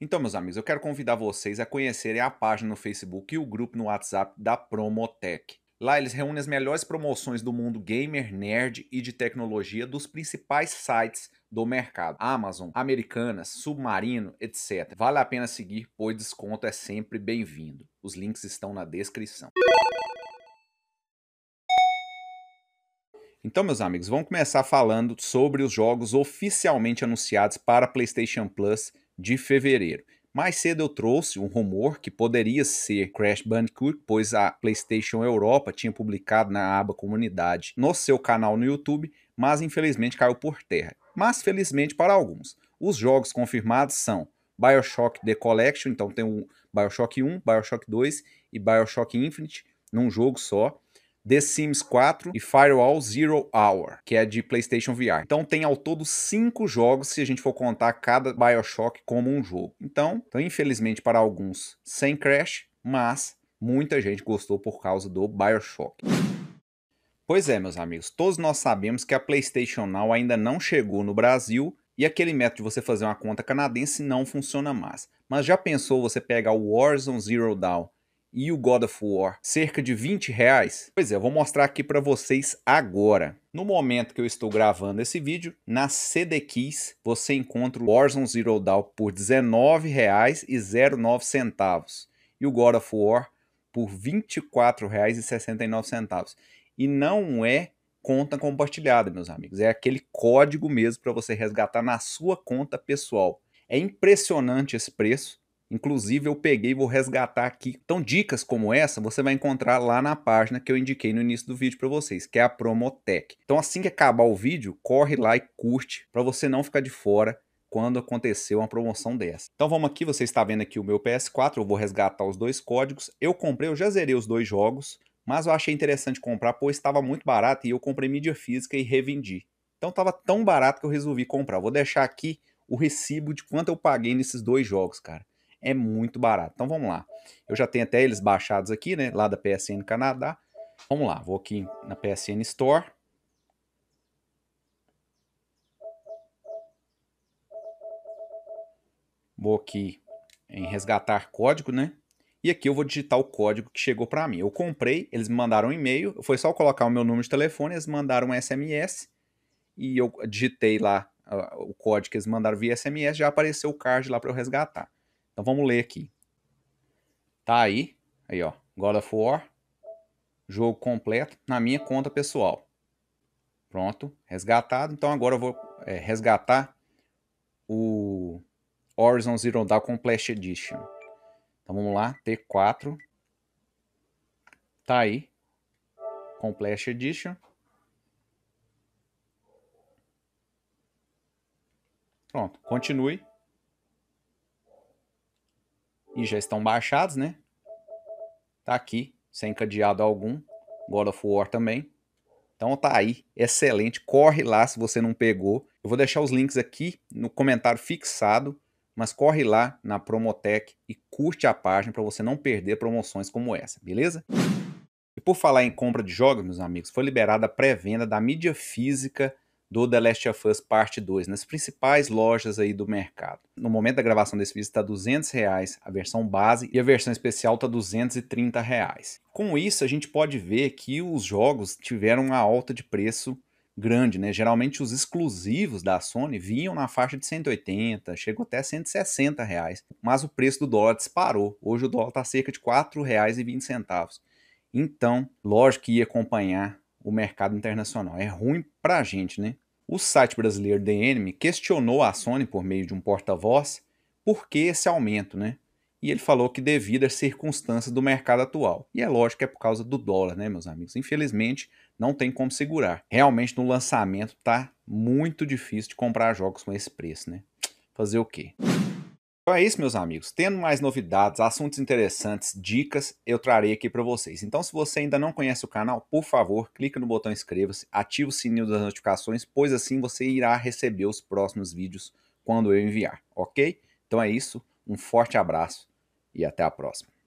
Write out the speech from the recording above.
Então, meus amigos, eu quero convidar vocês a conhecerem a página no Facebook e o grupo no WhatsApp da Promotech. Lá eles reúnem as melhores promoções do mundo gamer, nerd e de tecnologia dos principais sites do mercado: Amazon, Americanas, Submarino, etc. Vale a pena seguir, pois desconto é sempre bem-vindo. Os links estão na descrição. Então, meus amigos, vamos começar falando sobre os jogos oficialmente anunciados para PlayStation Plus de fevereiro. Mais cedo eu trouxe um rumor que poderia ser Crash Bandicoot, pois a PlayStation Europa tinha publicado na aba comunidade no seu canal no YouTube, mas infelizmente caiu por terra. Mas felizmente para alguns. Os jogos confirmados são Bioshock The Collection, então tem o Bioshock 1, Bioshock 2 e Bioshock Infinite num jogo só. The Sims 4 e Firewall Zero Hour, que é de PlayStation VR. Então tem ao todo cinco jogos se a gente for contar cada BioShock como um jogo. Então, então infelizmente para alguns sem Crash, mas muita gente gostou por causa do BioShock. Pois é, meus amigos, todos nós sabemos que a PlayStation Now ainda não chegou no Brasil e aquele método de você fazer uma conta canadense não funciona mais. Mas já pensou você pegar o Warzone Zero Dawn e o God of War, cerca de 20 reais? Pois é, eu vou mostrar aqui para vocês agora. No momento que eu estou gravando esse vídeo, na CDKeys você encontra o Warzone Zero Dawn por R$19,09 e o God of War por R$24,69. E não é conta compartilhada, meus amigos, é aquele código mesmo para você resgatar na sua conta pessoal. É impressionante esse preço Inclusive, eu peguei e vou resgatar aqui. Então, dicas como essa você vai encontrar lá na página que eu indiquei no início do vídeo para vocês, que é a Promotec. Então, assim que acabar o vídeo, corre lá e curte para você não ficar de fora quando aconteceu uma promoção dessa. Então vamos aqui, você está vendo aqui o meu PS4, eu vou resgatar os dois códigos. Eu comprei, eu já zerei os dois jogos, mas eu achei interessante comprar, pois estava muito barato e eu comprei mídia física e revendi. Então estava tão barato que eu resolvi comprar. Vou deixar aqui o recibo de quanto eu paguei nesses dois jogos, cara é muito barato. Então vamos lá. Eu já tenho até eles baixados aqui, né? Lá da PSN Canadá. Vamos lá, vou aqui na PSN Store. Vou aqui em resgatar código, né? E aqui eu vou digitar o código que chegou para mim. Eu comprei, eles me mandaram um e-mail, foi só colocar o meu número de telefone, eles mandaram um SMS e eu digitei lá uh, o código que eles mandaram via SMS, já apareceu o card lá para eu resgatar. Então vamos ler aqui. Tá aí, aí ó, God of War, jogo completo na minha conta pessoal. Pronto, resgatado. Então agora eu vou é, resgatar o Horizon Zero Dawn Complex Edition. Então vamos lá, T4. Tá aí. Complex Edition. Pronto, continue e já estão baixados, né? Tá aqui, sem cadeado algum. God of War também. Então tá aí, excelente. Corre lá se você não pegou. Eu vou deixar os links aqui no comentário fixado, mas corre lá na Promotec e curte a página para você não perder promoções como essa, beleza? E por falar em compra de jogos, meus amigos, foi liberada a pré-venda da mídia física do The Last of Us Parte 2 nas principais lojas aí do mercado. No momento da gravação desse vídeo está R$ reais a versão base e a versão especial está R$ reais. Com isso a gente pode ver que os jogos tiveram uma alta de preço grande, né? Geralmente os exclusivos da Sony vinham na faixa de 180, chegou até 160 reais, mas o preço do dólar disparou. Hoje o dólar está cerca de R$ 4,20. Então, lógico que ia acompanhar o mercado internacional. É ruim para a gente, né? O site brasileiro The questionou a Sony por meio de um porta-voz por que esse aumento, né? E ele falou que devido às circunstâncias do mercado atual. E é lógico que é por causa do dólar, né, meus amigos? Infelizmente, não tem como segurar. Realmente, no lançamento, tá muito difícil de comprar jogos com esse preço, né? Fazer o quê? Então é isso, meus amigos. Tendo mais novidades, assuntos interessantes, dicas, eu trarei aqui para vocês. Então, se você ainda não conhece o canal, por favor, clique no botão inscreva-se, ative o sininho das notificações, pois assim você irá receber os próximos vídeos quando eu enviar, ok? Então é isso, um forte abraço e até a próxima.